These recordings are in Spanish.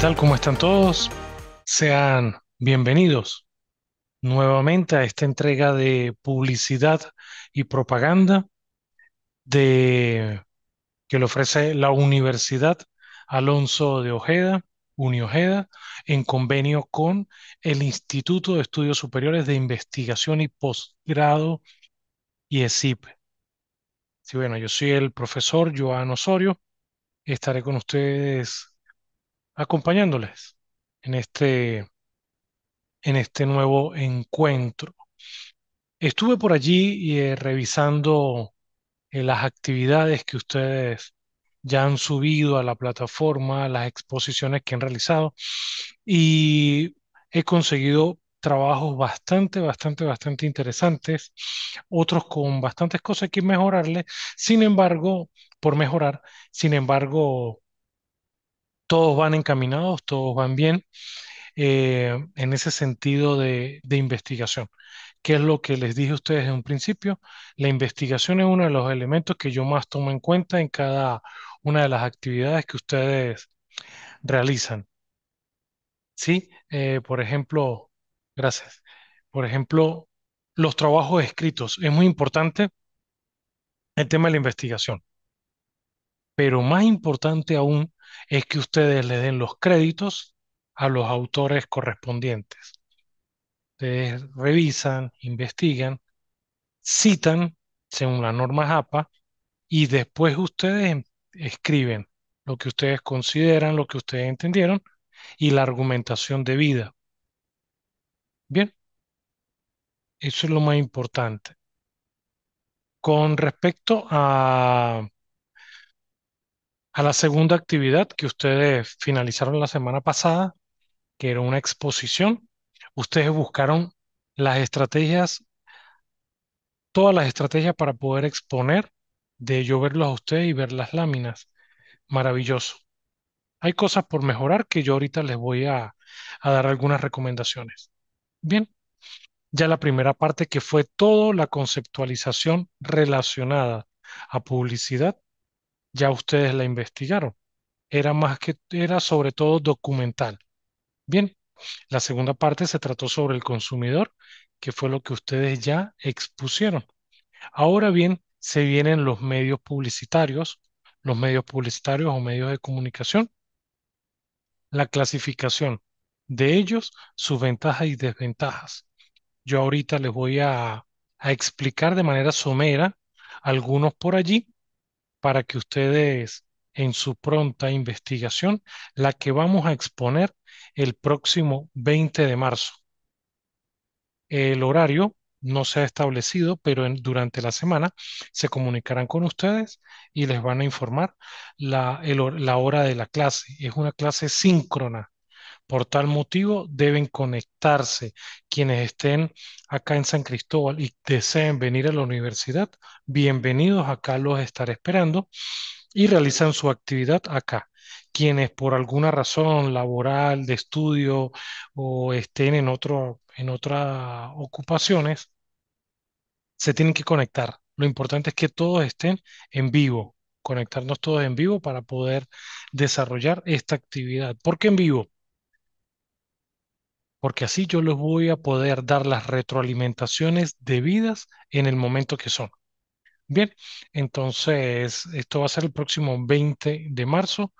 tal? ¿Cómo están todos? Sean bienvenidos nuevamente a esta entrega de publicidad y propaganda de, que le ofrece la Universidad Alonso de Ojeda, Uniojeda, en convenio con el Instituto de Estudios Superiores de Investigación y Postgrado y e Sí, bueno, yo soy el profesor Joan Osorio. Estaré con ustedes acompañándoles en este, en este nuevo encuentro. Estuve por allí y, eh, revisando eh, las actividades que ustedes ya han subido a la plataforma, las exposiciones que han realizado y he conseguido trabajos bastante, bastante, bastante interesantes, otros con bastantes cosas que mejorarles, sin embargo, por mejorar, sin embargo, todos van encaminados, todos van bien eh, en ese sentido de, investigación. ¿Qué es lo que les dije a ustedes en un principio? La investigación es uno de los elementos que yo más tomo en cuenta en cada una de las actividades que ustedes realizan. Sí, eh, por ejemplo, gracias. Por ejemplo, los trabajos escritos. Es muy importante el tema de la investigación. Pero más importante aún es que ustedes le den los créditos a los autores correspondientes. Ustedes revisan, investigan, citan según la norma JAPA y después ustedes em, escriben lo que ustedes consideran, lo que ustedes entendieron y la argumentación debida. Bien, eso es lo más importante. Con respecto a a la segunda actividad que ustedes finalizaron la semana pasada, que era una exposición. Ustedes buscaron las estrategias, todas las estrategias para poder exponer, de yo verlos a ustedes y ver las láminas. Maravilloso. Hay cosas por mejorar que yo ahorita les voy a, a dar algunas recomendaciones. Bien, ya la primera parte que fue toda la conceptualización relacionada a publicidad ya ustedes la investigaron. Era más que, era sobre todo documental. Bien, la segunda parte se trató sobre el consumidor, que fue lo que ustedes ya expusieron. Ahora bien, se vienen los medios publicitarios, los medios publicitarios o medios de comunicación, la clasificación de ellos, sus ventajas y desventajas. Yo ahorita les voy a, a explicar de manera somera algunos por allí para que ustedes en su pronta investigación, la que vamos a exponer el próximo 20 de marzo. El horario no se ha establecido, pero durante la semana se comunicarán con ustedes y les van a informar la, la hora de la clase. Es una clase síncrona, por tal motivo, deben conectarse quienes estén acá en San Cristóbal y deseen venir a la universidad. Bienvenidos, acá los estaré esperando y realizan su actividad acá. Quienes por alguna razón laboral, de estudio o estén en, en otras ocupaciones, se tienen que conectar. Lo importante es que todos estén en vivo, conectarnos todos en vivo para poder desarrollar esta actividad. ¿Por qué en vivo? porque así yo les voy a poder dar las retroalimentaciones debidas en el momento que son. Bien, entonces esto va a ser el próximo 20 de marzo,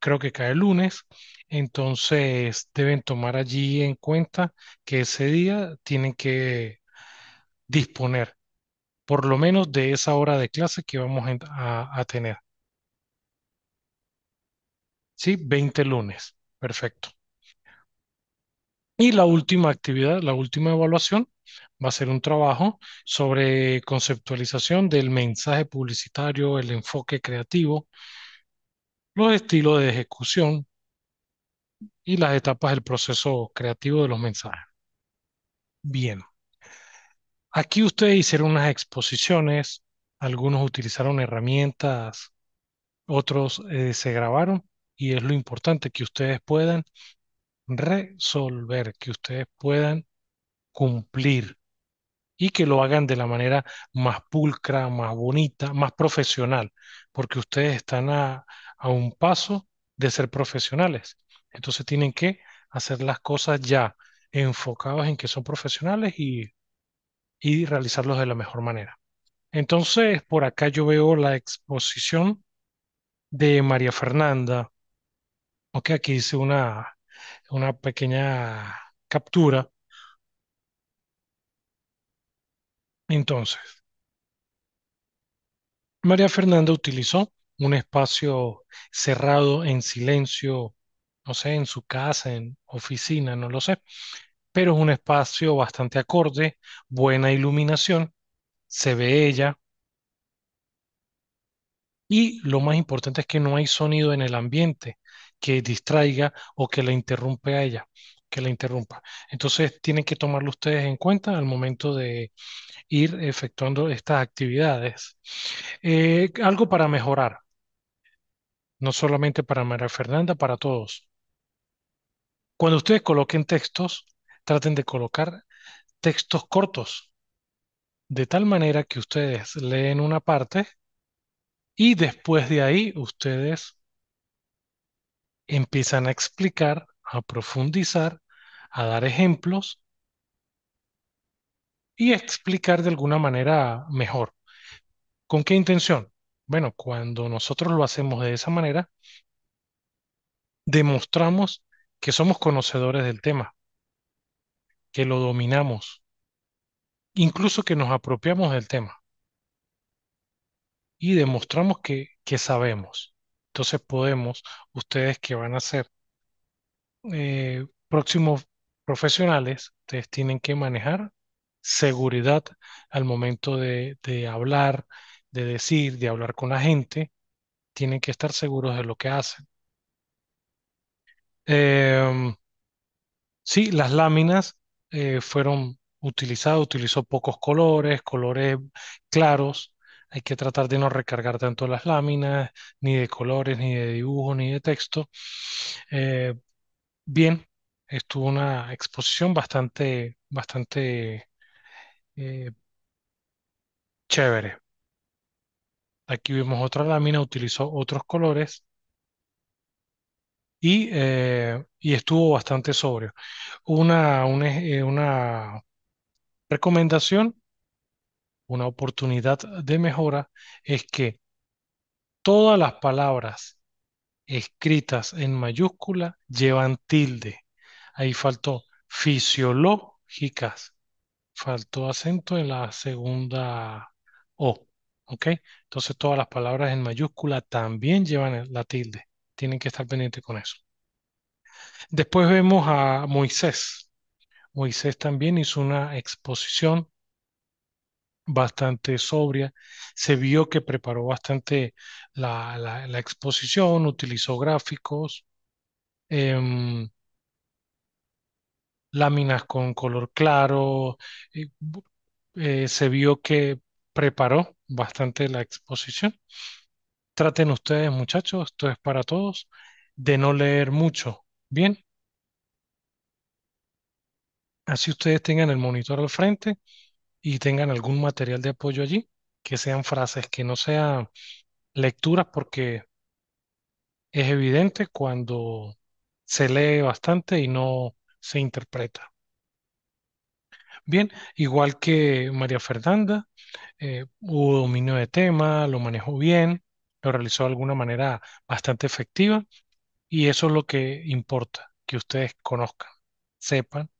creo que cae el lunes, entonces deben tomar allí en cuenta que ese día tienen que disponer por lo menos de esa hora de clase que vamos a, tener. Sí, 20 lunes, perfecto. Y la última actividad, la última evaluación, va a ser un trabajo sobre conceptualización del mensaje publicitario, el enfoque creativo, los estilos de ejecución y las etapas del proceso creativo de los mensajes. Bien. Aquí ustedes hicieron unas exposiciones, algunos utilizaron herramientas, otros eh, se grabaron y es lo importante que ustedes puedan resolver, que ustedes puedan cumplir y que lo hagan de la manera más pulcra, más bonita, más profesional, porque ustedes están a, un paso de ser profesionales. Entonces tienen que hacer las cosas ya enfocadas en que son profesionales y, y realizarlos de la mejor manera. Entonces, por acá yo veo la exposición de María Fernanda. Ok, aquí dice una, una pequeña captura. Entonces, María Fernanda utilizó un espacio cerrado en silencio, no sé, en su casa, en oficina, no lo sé, pero es un espacio bastante acorde, buena iluminación, se ve ella. Y lo más importante es que no hay sonido en el ambiente que distraiga o que la interrumpe a ella, que le interrumpa. Entonces tienen que tomarlo ustedes en cuenta al momento de ir efectuando estas actividades. Eh, algo para mejorar, no solamente para María Fernanda, para todos. Cuando ustedes coloquen textos, traten de colocar textos cortos, de tal manera que ustedes leen una parte y después de ahí ustedes empiezan a explicar, a profundizar, a dar ejemplos y a explicar de alguna manera mejor. ¿Con qué intención? Bueno, cuando nosotros lo hacemos de esa manera, demostramos que somos conocedores del tema, que lo dominamos, incluso que nos apropiamos del tema y demostramos que, que sabemos. Entonces podemos, ustedes que van a ser eh, próximos profesionales, ustedes tienen que manejar seguridad al momento de, hablar, de decir, de hablar con la gente. Tienen que estar seguros de lo que hacen. Em, sí, las láminas eh, fueron utilizadas, utilizó pocos colores, colores claros, hay que tratar de no recargar tanto las láminas, ni de colores, ni de dibujo, ni de texto. Eh, bien, estuvo una exposición bastante, bastante eh, chévere. Aquí vimos otra lámina, utilizó otros colores y, eh, y estuvo bastante sobrio. Una, una, una recomendación una oportunidad de mejora es que todas las palabras escritas en mayúscula llevan tilde. Ahí faltó fisiológicas. Faltó acento en la segunda O. ¿Ok? Entonces todas las palabras en mayúscula también llevan la tilde. Tienen que estar pendientes con eso. Después vemos a Moisés. Moisés también hizo una exposición bastante sobria. Se vio que preparó bastante la, exposición, utilizó gráficos, em, láminas con color claro. Eh, se vio que preparó bastante la exposición. Traten ustedes, muchachos, esto es para todos, de no leer mucho. Bien. Así ustedes tengan el monitor al frente y tengan algún material de apoyo allí, que sean frases, que no sean lecturas, porque es evidente cuando se lee bastante y no se interpreta. Bien, igual que María Fernanda, eh, hubo dominio de tema, lo manejó bien, lo realizó de alguna manera bastante efectiva y eso es lo que importa, que ustedes conozcan, sepan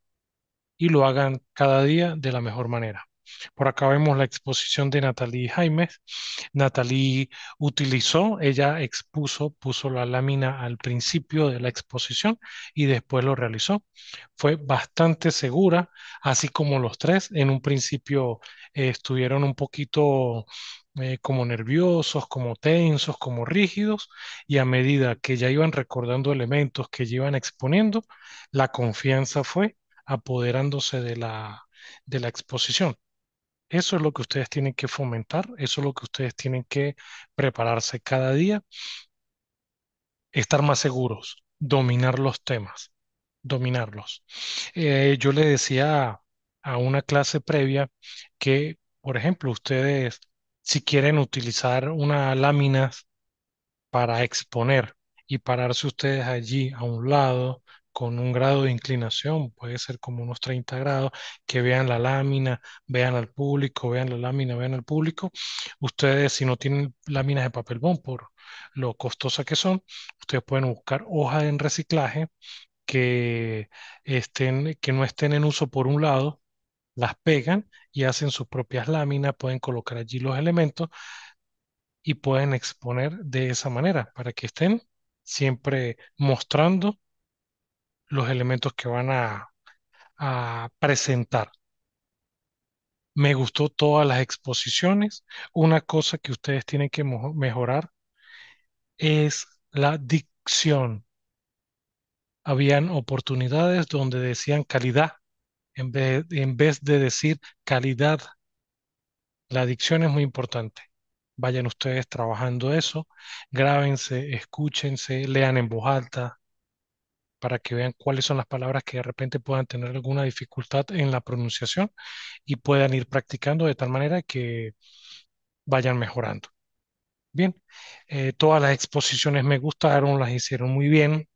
y lo hagan cada día de la mejor manera. Por acá vemos la exposición de Natalie Jaimez. Natalie utilizó, ella expuso, puso la lámina al principio de la exposición y después lo realizó. Fue bastante segura, así como los tres. En un principio eh, estuvieron un poquito eh, como nerviosos, como tensos, como rígidos, y a medida que ya iban recordando elementos que ya iban exponiendo, la confianza fue apoderándose de la exposición. Eso es lo que ustedes tienen que fomentar, eso es lo que ustedes tienen que prepararse cada día, estar más seguros, dominar los temas, dominarlos. Eh, yo le decía a, a una clase previa que, por ejemplo, ustedes, si quieren utilizar una lámina para exponer y pararse ustedes allí a un lado con un grado de inclinación, puede ser como unos 30 grados, que vean la lámina, vean al público, vean la lámina, vean al público. Ustedes, si no tienen láminas de papel bond por lo costosa que son, ustedes pueden buscar hojas en reciclaje que, estén, que no estén en uso por un lado, las pegan y hacen sus propias láminas, pueden colocar allí los elementos y pueden exponer de esa manera para que estén siempre mostrando los elementos que van a, presentar. Me gustó todas las exposiciones. Una cosa que ustedes tienen que mejorar es la dicción. Habían oportunidades donde decían calidad en vez, en vez de decir calidad. La dicción es muy importante. Vayan ustedes trabajando eso, grábense, escúchense, lean en voz alta, para que vean cuáles son las palabras que de repente puedan tener alguna dificultad en la pronunciación y puedan ir practicando de tal manera que vayan mejorando. Bien, eh, todas las exposiciones me gustaron, las hicieron muy bien.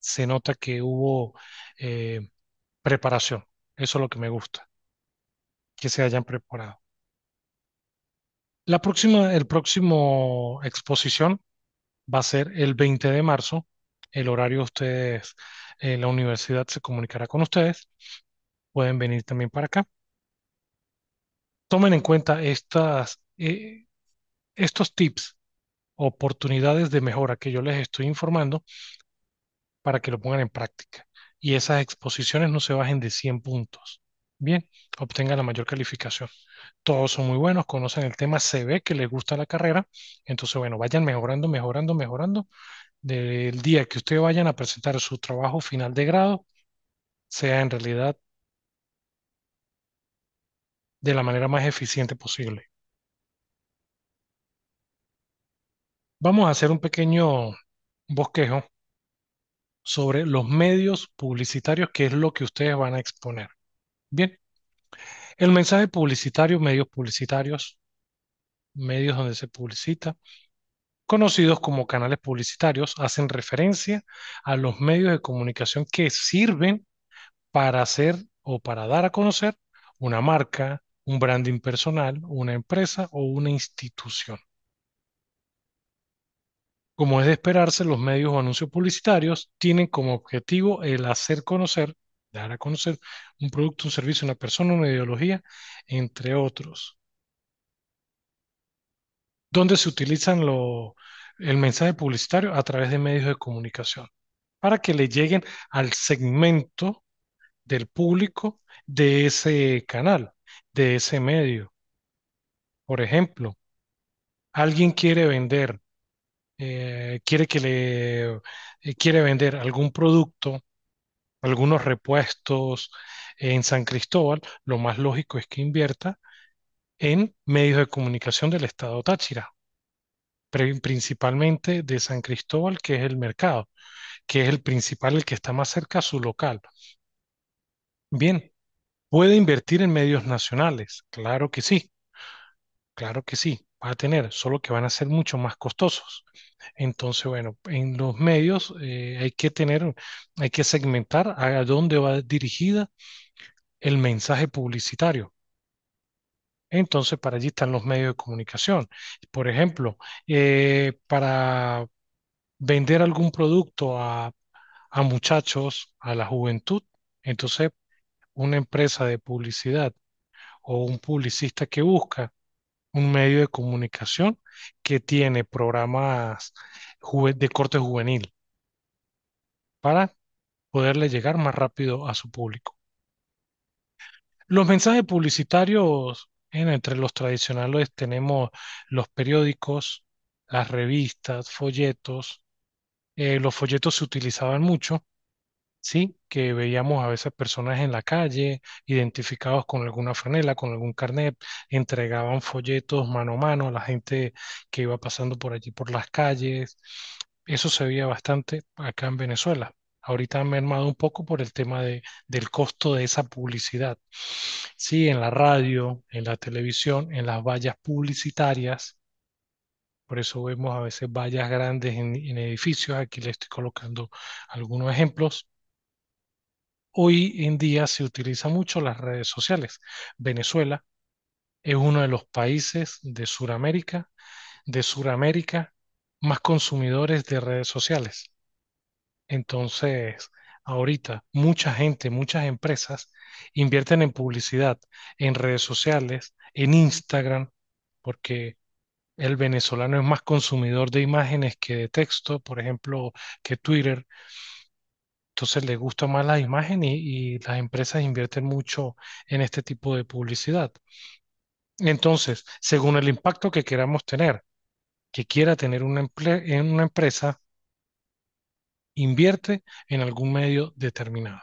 Se nota que hubo eh, preparación. Eso es lo que me gusta, que se hayan preparado. La próxima, el próximo exposición va a ser el 20 de marzo el horario ustedes, eh, la universidad se comunicará con ustedes. Pueden venir también para acá. Tomen en cuenta estas, eh, estos tips, oportunidades de mejora que yo les estoy informando para que lo pongan en práctica. Y esas exposiciones no se bajen de 100 puntos. Bien, obtengan la mayor calificación. Todos son muy buenos, conocen el tema, se ve que les gusta la carrera. Entonces, bueno, vayan mejorando, mejorando, mejorando del día que ustedes vayan a presentar su trabajo final de grado sea en realidad de la manera más eficiente posible. Vamos a hacer un pequeño bosquejo sobre los medios publicitarios, que es lo que ustedes van a exponer. Bien, el mensaje publicitario, medios publicitarios, medios donde se publicita, conocidos como canales publicitarios, hacen referencia a los medios de comunicación que sirven para hacer o para dar a conocer una marca, un branding personal, una empresa o una institución. Como es de esperarse, los medios o anuncios publicitarios tienen como objetivo el hacer conocer, dar a conocer un producto, un servicio, una persona, una ideología, entre otros donde se utilizan el mensaje publicitario a través de medios de comunicación para que le lleguen al segmento del público de ese canal, de ese medio. Por ejemplo, alguien quiere vender, eh, quiere que le eh, quiere vender algún producto, algunos repuestos en San Cristóbal, lo más lógico es que invierta en medios de comunicación del estado Táchira, principalmente de San Cristóbal, que es el mercado, que es el principal, el que está más cerca a su local. Bien, ¿puede invertir en medios nacionales? Claro que sí, claro que sí, va a tener, solo que van a ser mucho más costosos. Entonces, bueno, en los medios eh, hay que tener, hay que segmentar a dónde va dirigida el mensaje publicitario. Entonces, para allí están los medios de comunicación. Por ejemplo, eh, para vender algún producto a, a muchachos, a la juventud, entonces una empresa de publicidad o un publicista que busca un medio de comunicación que tiene programas de corte juvenil para poderle llegar más rápido a su público. Los mensajes publicitarios entre los tradicionales tenemos los periódicos, las revistas, folletos. Eh, los folletos se utilizaban mucho, ¿sí? Que veíamos a veces personas en la calle, identificados con alguna franela, con algún carnet, entregaban folletos mano a mano a la gente que iba pasando por allí por las calles. Eso se veía bastante acá en Venezuela. Ahorita me he mermado un poco por el tema del costo de esa publicidad. Sí, en la radio, en la televisión, en las vallas publicitarias. Por eso vemos a veces vallas grandes en, edificios. Aquí le estoy colocando algunos ejemplos. Hoy en día se utilizan mucho las redes sociales. Venezuela es uno de los países de Sudamérica, de Sudamérica más consumidores de redes sociales. Entonces, ahorita mucha gente, muchas empresas invierten en publicidad, en redes sociales, en Instagram, porque el venezolano es más consumidor de imágenes que de texto, por ejemplo, que Twitter. Entonces le gusta más la imagen y, las empresas invierten mucho en este tipo de publicidad. Entonces, según el impacto que queramos tener, que quiera tener en una empresa, invierte en algún medio determinado.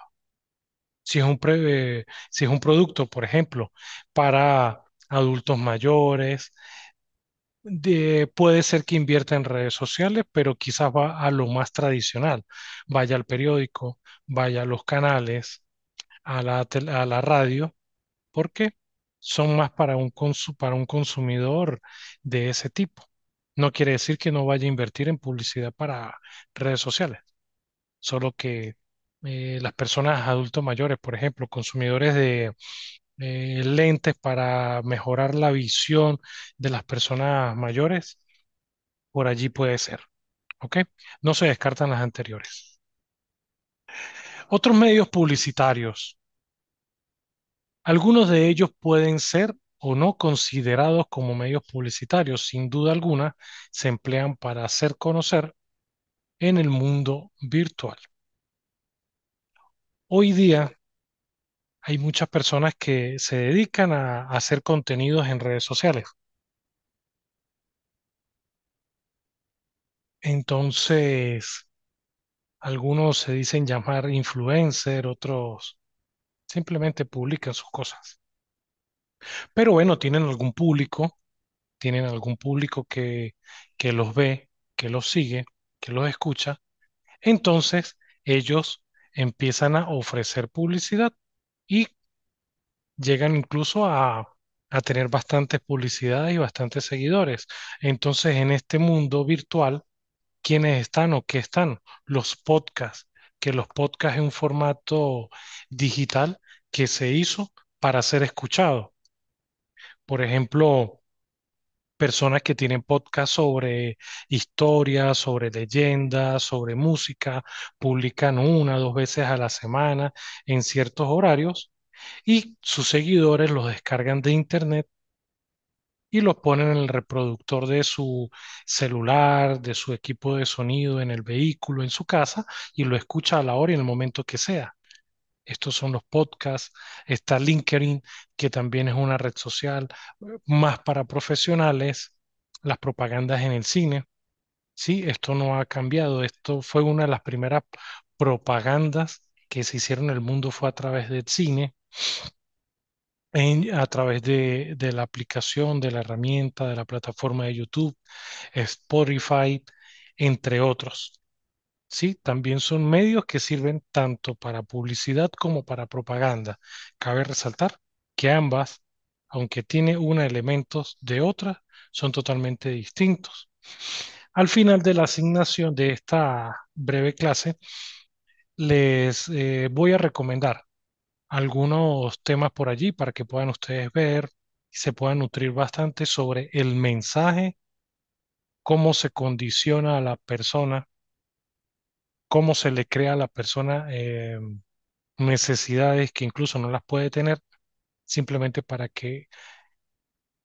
Si es un, eh, si es un producto, por ejemplo, para adultos mayores, puede ser que invierta en redes sociales, pero quizás va a lo más tradicional. Vaya al periódico, vaya a los canales, a la, a la radio, porque son más para un, para un consumidor de ese tipo. No quiere decir que no vaya a invertir en publicidad para redes sociales, solo que eh, las personas adultos mayores, por ejemplo, consumidores de eh, lentes para mejorar la visión de las personas mayores, por allí puede ser. ¿Ok? No se descartan las anteriores. Otros medios publicitarios. Algunos de ellos pueden ser o no considerados como medios publicitarios. Sin duda alguna, se emplean para hacer conocer en el mundo virtual. Hoy día hay muchas personas que se dedican a, hacer contenidos en redes sociales. Entonces, algunos se dicen llamar influencer, otros simplemente publican sus cosas. Pero bueno, tienen algún público, tienen algún público que, que los ve, que los sigue que los escucha, entonces ellos empiezan a ofrecer publicidad y llegan incluso a, a tener bastantes publicidades y bastantes seguidores. Entonces, en este mundo virtual, ¿quiénes están o qué están? Los podcasts, que los podcasts es un formato digital que se hizo para ser escuchado. Por ejemplo, personas que tienen podcast sobre historia, sobre leyendas, sobre música, publican una, dos veces a la semana en ciertos horarios y sus seguidores los descargan de internet y los ponen en el reproductor de su celular, de su equipo de sonido, en el vehículo, en su casa y lo escucha a la hora y en el momento que sea estos son los podcasts, está LinkedIn, que también es una red social eh, más para profesionales, las propagandas en el cine. Sí, esto no ha cambiado, esto fue una de las primeras propagandas que se hicieron en el mundo fue a través del cine, a través de la aplicación, de la herramienta, de la plataforma de YouTube, Spotify, entre otros. Sí, también son medios que sirven tanto para publicidad como para propaganda. Cabe resaltar que ambas, aunque tienen un elementos de otra, son totalmente distintos. Al final de la asignación de esta breve clase, les eh, voy a recomendar algunos temas por allí para que puedan ustedes ver y se puedan nutrir bastante sobre el mensaje, cómo se condiciona a la persona cómo se le crea a la persona eh, necesidades que incluso no las puede tener, simplemente para que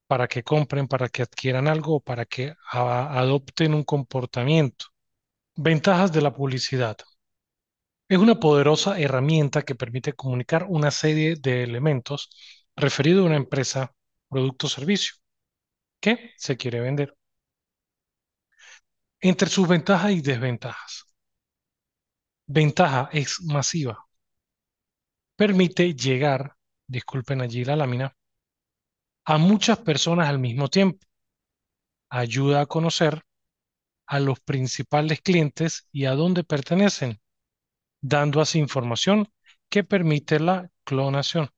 para que compren, para que adquieran algo para que adopten un comportamiento. Ventajas de la publicidad. Es una poderosa herramienta que permite comunicar una serie de elementos referidos a una empresa, producto o servicio que se quiere vender. Entre sus ventajas y desventajas ventaja es masiva. Permite llegar, disculpen allí la lámina, a muchas personas al mismo tiempo. Ayuda a conocer a los principales clientes y a dónde pertenecen, dando así información que permite la clonación.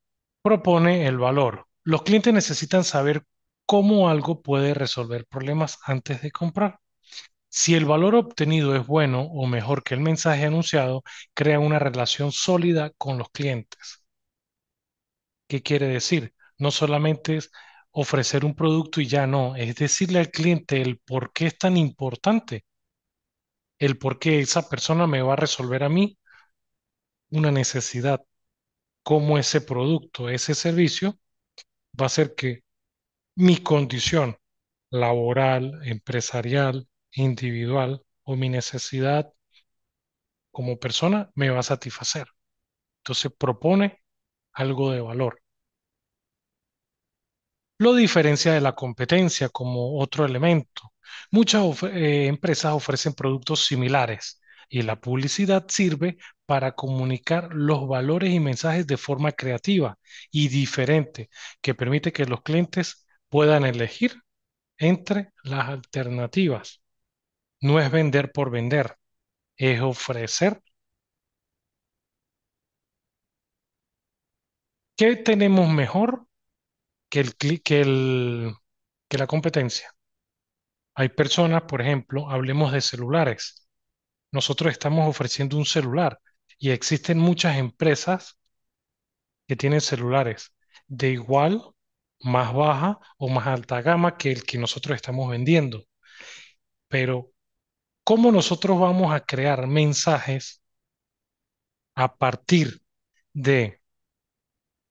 Propone el valor. Los clientes necesitan saber cómo algo puede resolver problemas antes de comprar. Si el valor obtenido es bueno o mejor que el mensaje anunciado, crea una relación sólida con los clientes. ¿Qué quiere decir? No solamente es ofrecer un producto y ya no, es decirle al cliente el por qué es tan importante, el por qué esa persona me va a resolver a mí una necesidad, cómo ese producto, ese servicio va a hacer que mi condición laboral, empresarial, individual o mi necesidad como persona me va a satisfacer. Entonces propone algo de valor. Lo diferencia de la competencia como otro elemento. Muchas eh, empresas ofrecen productos similares y la publicidad sirve para comunicar los valores y mensajes de forma creativa y diferente, que permite que los clientes puedan elegir entre las alternativas no es vender por vender, es ofrecer. ¿Qué tenemos mejor que, el, el, que la competencia? Hay personas, por ejemplo, hablemos de celulares. Nosotros estamos ofreciendo un celular y existen muchas empresas que tienen celulares de igual, más baja o más alta gama que el que nosotros estamos vendiendo. Pero cómo nosotros vamos a crear mensajes a partir de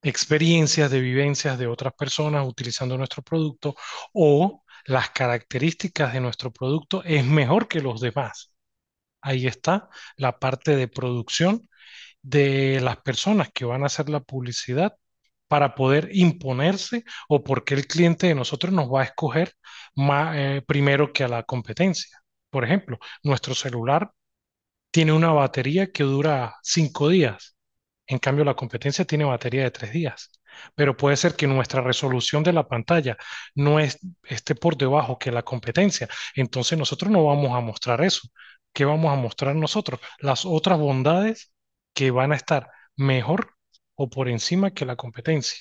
experiencias, de vivencias de otras personas utilizando nuestro producto o las características de nuestro producto es mejor que los demás. Ahí está la parte de producción de las personas que van a hacer la publicidad para poder imponerse o porque el cliente de nosotros nos va a escoger más, eh, primero que a la competencia. Por ejemplo, nuestro celular tiene una batería que dura cinco días. En cambio, la competencia tiene batería de tres días. Pero puede ser que nuestra resolución de la pantalla no esté por debajo que la competencia. Entonces nosotros no vamos a mostrar eso. ¿Qué vamos a mostrar nosotros? Las otras bondades que van a estar mejor o por encima que la competencia.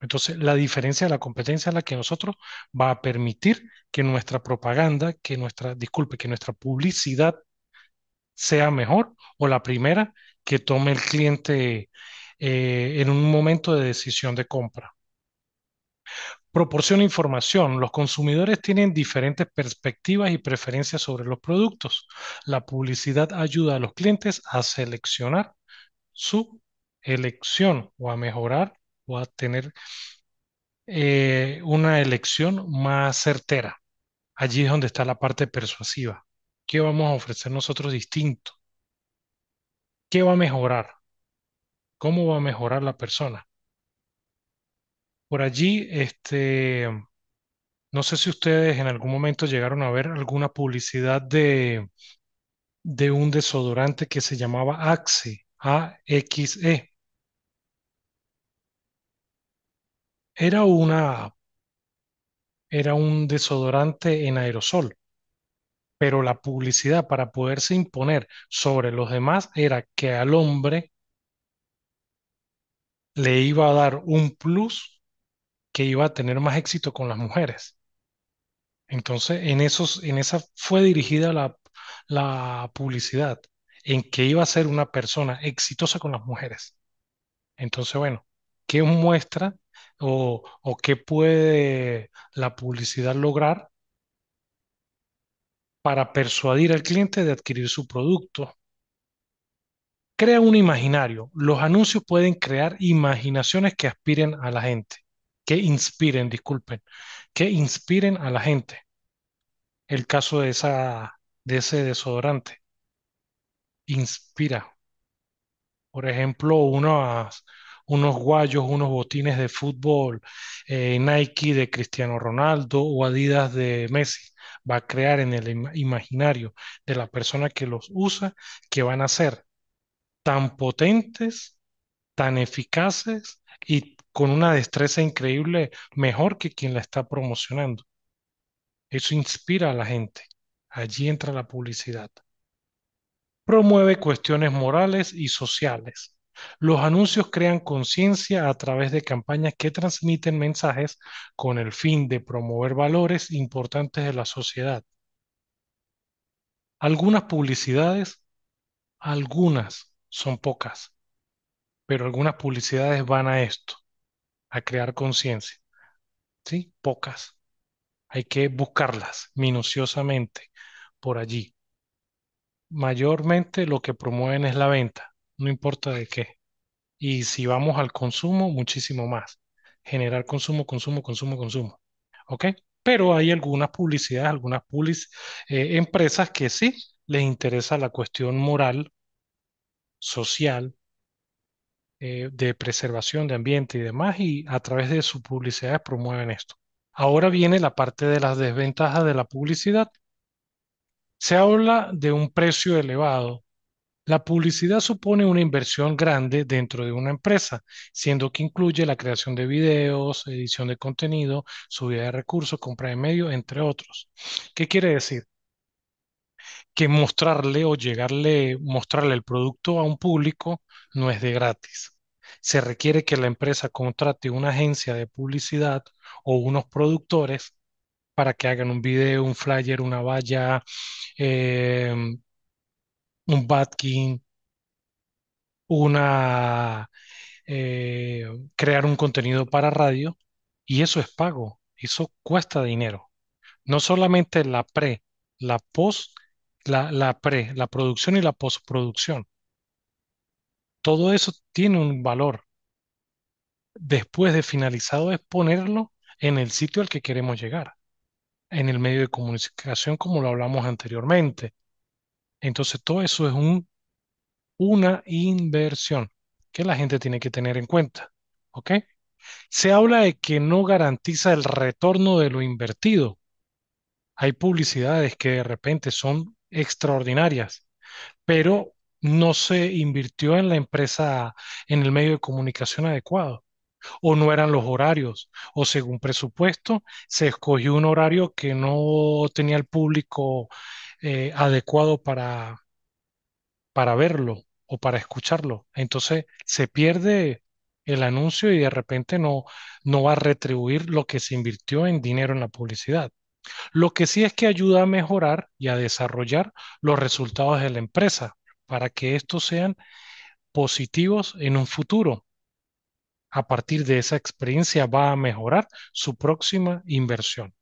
Entonces, la diferencia de la competencia es la que nosotros va a permitir que nuestra propaganda, que nuestra, disculpe, que nuestra publicidad sea mejor o la primera que tome el cliente eh, en un momento de decisión de compra. Proporciona información. Los consumidores tienen diferentes perspectivas y preferencias sobre los productos. La publicidad ayuda a los clientes a seleccionar su elección o a mejorar va a tener eh, una elección más certera. Allí es donde está la parte persuasiva. ¿Qué vamos a ofrecer nosotros distinto? ¿Qué va a mejorar? ¿Cómo va a mejorar la persona? Por allí, este, no sé si ustedes en algún momento llegaron a ver alguna publicidad de, de un desodorante que se llamaba Axe, A-X-E. Era una, era un desodorante en aerosol, pero la publicidad para poderse imponer sobre los demás era que al hombre le iba a dar un plus que iba a tener más éxito con las mujeres. Entonces, en esos, en esa fue dirigida la, la publicidad, en que iba a ser una persona exitosa con las mujeres. Entonces, bueno, ¿qué muestra o, o qué puede la publicidad lograr para persuadir al cliente de adquirir su producto. Crea un imaginario. Los anuncios pueden crear imaginaciones que aspiren a la gente, que inspiren, disculpen, que inspiren a la gente. El caso de, esa, de ese desodorante. Inspira. Por ejemplo, unas, unos guayos, unos botines de fútbol eh, Nike de Cristiano Ronaldo o Adidas de Messi. Va a crear en el imaginario de la persona que los usa que van a ser tan potentes, tan eficaces y con una destreza increíble mejor que quien la está promocionando. Eso inspira a la gente. Allí entra la publicidad. Promueve cuestiones morales y sociales los anuncios crean conciencia a través de campañas que transmiten mensajes con el fin de promover valores importantes de la sociedad. Algunas publicidades, algunas son pocas, pero algunas publicidades van a esto, a crear conciencia. ¿Sí? Pocas. Hay que buscarlas minuciosamente por allí. Mayormente lo que promueven es la venta no importa de qué. Y si vamos al consumo, muchísimo más. Generar consumo, consumo, consumo, consumo. ¿Ok? Pero hay algunas publicidades, algunas eh, empresas que sí les interesa la cuestión moral, social, eh, de preservación de ambiente y demás, y a través de sus publicidades promueven esto. Ahora viene la parte de las desventajas de la publicidad. Se habla de un precio elevado la publicidad supone una inversión grande dentro de una empresa, siendo que incluye la creación de videos, edición de contenido, subida de recursos, compra de medios, entre otros. ¿Qué quiere decir? que mostrarle o llegarle, mostrarle el producto a un público no es de gratis. Se requiere que la empresa contrate una agencia de publicidad o unos productores para que hagan un video, un flyer, una valla, eh, un Batkin, una, eh, crear un contenido para radio, y eso es pago, eso cuesta dinero. No solamente la pre, la post, la, la pre, la producción y la postproducción. Todo eso tiene un valor. Después de finalizado es ponerlo en el sitio al que queremos llegar, en el medio de comunicación como lo hablamos anteriormente. Entonces, todo eso es un, una inversión que la gente tiene que tener en cuenta. ¿Ok? Se habla de que no garantiza el retorno de lo invertido. Hay publicidades que de repente son extraordinarias, pero no se invirtió en la empresa, en el medio de comunicación adecuado o no eran los horarios, o según presupuesto, se escogió un horario que no tenía el público eh, adecuado para, para verlo o para escucharlo. Entonces se pierde el anuncio y de repente no, no va a retribuir lo que se invirtió en dinero en la publicidad. Lo que sí es que ayuda a mejorar y a desarrollar los resultados de la empresa para que estos sean positivos en un futuro a partir de esa experiencia va a mejorar su próxima inversión.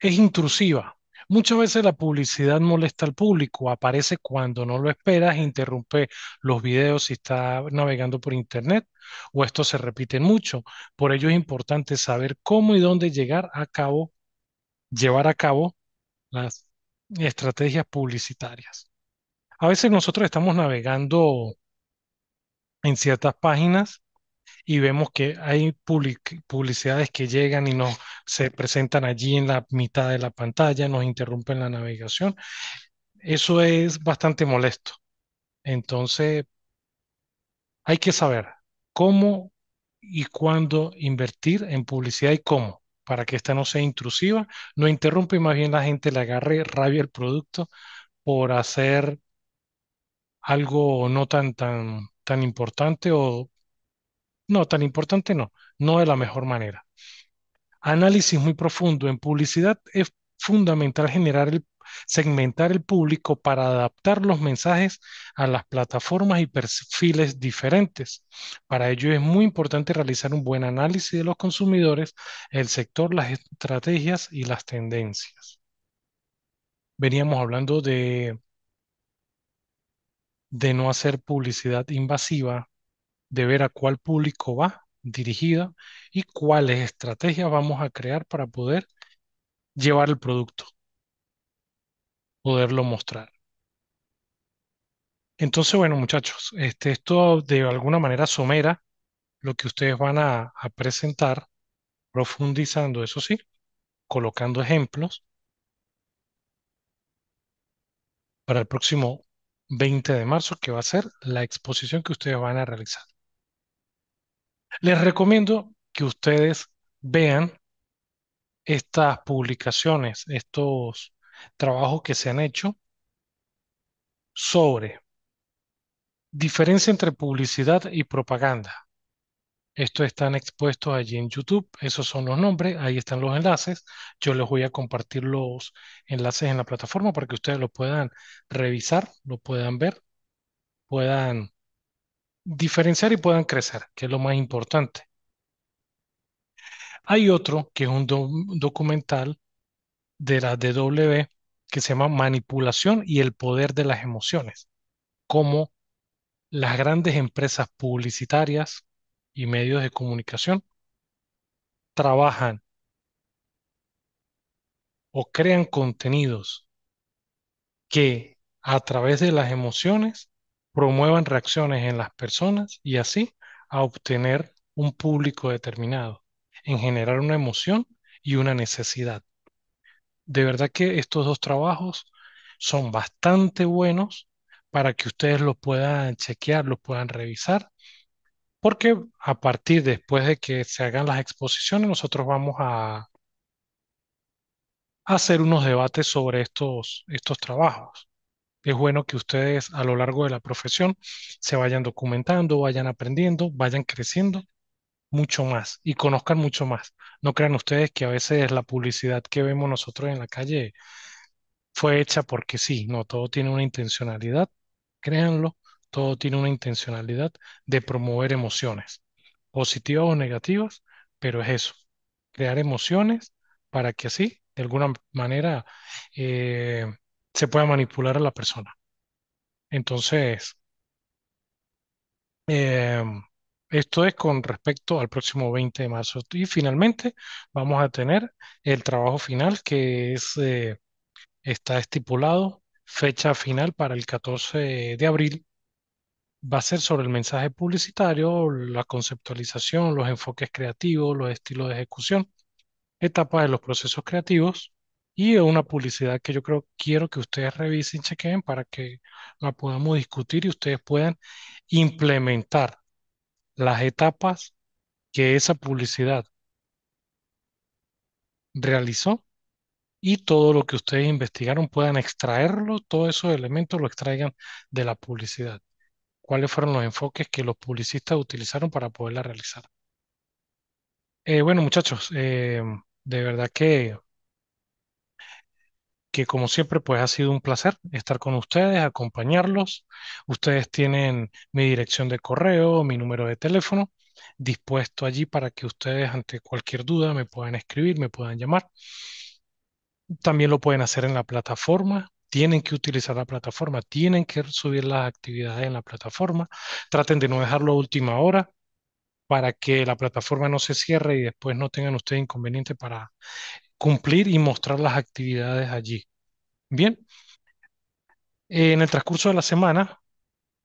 Es intrusiva. Muchas veces la publicidad molesta al público, aparece cuando no lo esperas, interrumpe los videos si está navegando por internet o esto se repite mucho. Por ello es importante saber cómo y dónde llegar a cabo, llevar a cabo las estrategias publicitarias. A veces nosotros estamos navegando en ciertas páginas y vemos que hay publicidades que llegan y no se presentan allí en la mitad de la pantalla, nos interrumpen la navegación. Eso es bastante molesto. Entonces, hay que saber cómo y cuándo invertir en publicidad y cómo, para que esta no sea intrusiva, no interrumpe y más bien la gente le agarre rabia al producto por hacer algo no tan tan tan importante o no, tan importante no, no de la mejor manera. Análisis muy profundo. En publicidad es fundamental generar el, segmentar el público para adaptar los mensajes a las plataformas y perfiles diferentes. Para ello es muy importante realizar un buen análisis de los consumidores, el sector, las estrategias y las tendencias. Veníamos hablando de de no hacer publicidad invasiva, de ver a cuál público va dirigido y cuáles estrategias vamos a crear para poder llevar el producto, poderlo mostrar. Entonces, bueno, muchachos, este, esto de alguna manera somera lo que ustedes van a, a presentar, profundizando, eso sí, colocando ejemplos para el próximo 20 de marzo, que va a ser la exposición que ustedes van a realizar. Les recomiendo que ustedes vean estas publicaciones, estos trabajos que se han hecho sobre diferencia entre publicidad y propaganda. Estos están expuestos allí en YouTube. Esos son los nombres. Ahí están los enlaces. Yo les voy a compartir los enlaces en la plataforma para que ustedes lo puedan revisar, lo puedan ver, puedan diferenciar y puedan crecer, que es lo más importante. Hay otro que es un, documental de la DW que se llama Manipulación y el poder de las emociones. como las grandes empresas publicitarias y medios de comunicación trabajan o crean contenidos que a través de las emociones promuevan reacciones en las personas y así a obtener un público determinado, en generar una emoción y una necesidad. De verdad que estos dos trabajos son bastante buenos para que ustedes los puedan chequear, los puedan revisar porque a partir después de que se hagan las exposiciones, nosotros vamos a, hacer unos debates sobre estos, estos trabajos. Es bueno que ustedes a lo largo de la profesión se vayan documentando, vayan aprendiendo, vayan creciendo mucho más y conozcan mucho más. No crean ustedes que a veces la publicidad que vemos nosotros en la calle fue hecha porque sí, no, todo tiene una intencionalidad, créanlo, todo tiene una intencionalidad de promover emociones, positivas o negativas, pero es eso, crear emociones para que así, de alguna manera, eh, se pueda manipular a la persona. Entonces, em, esto es con respecto al próximo 20 de marzo. Y finalmente vamos a tener el trabajo final que es, eh, está estipulado fecha final para el 14 de abril va a ser sobre el mensaje publicitario, la conceptualización, los enfoques creativos, los estilos de ejecución, etapas de los procesos creativos y una publicidad que yo creo quiero que ustedes revisen, chequen para que la podamos discutir y ustedes puedan implementar las etapas que esa publicidad realizó y todo lo que ustedes investigaron puedan extraerlo, todos esos elementos lo extraigan de la publicidad cuáles fueron los enfoques que los publicistas utilizaron para poderla realizar. Eh, bueno, muchachos, eh, de verdad que, que como siempre, pues ha sido un placer estar con ustedes, acompañarlos. Ustedes tienen mi dirección de correo, mi número de teléfono dispuesto allí para que ustedes ante cualquier duda me puedan escribir, me puedan llamar. También lo pueden hacer en la plataforma tienen que utilizar la plataforma, tienen que subir las actividades en la plataforma, traten de no dejarlo a última hora para que la plataforma no se cierre y después no tengan ustedes inconveniente para cumplir y mostrar las actividades allí. Bien, eh, en el transcurso de la semana,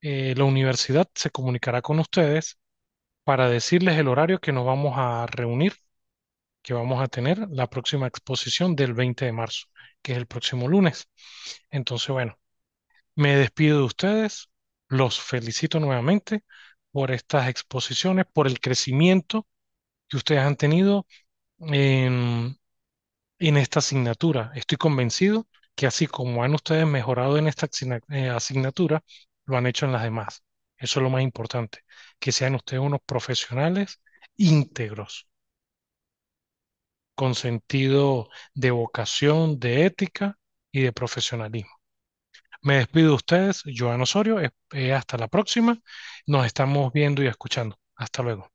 eh, la universidad se comunicará con ustedes para decirles el horario que nos vamos a reunir, que vamos a tener la próxima exposición del 20 de marzo que es el próximo lunes. Entonces, bueno, me despido de ustedes, los felicito nuevamente por estas exposiciones, por el crecimiento que ustedes han tenido en, esta asignatura. Estoy convencido que así como han ustedes mejorado en esta eh, asignatura, lo han hecho en las demás. Eso es lo más importante, que sean ustedes unos profesionales íntegros con sentido de vocación, de ética y de profesionalismo. Me despido de ustedes, Joan Osorio, eh, hasta la próxima, nos estamos viendo y escuchando. Hasta luego.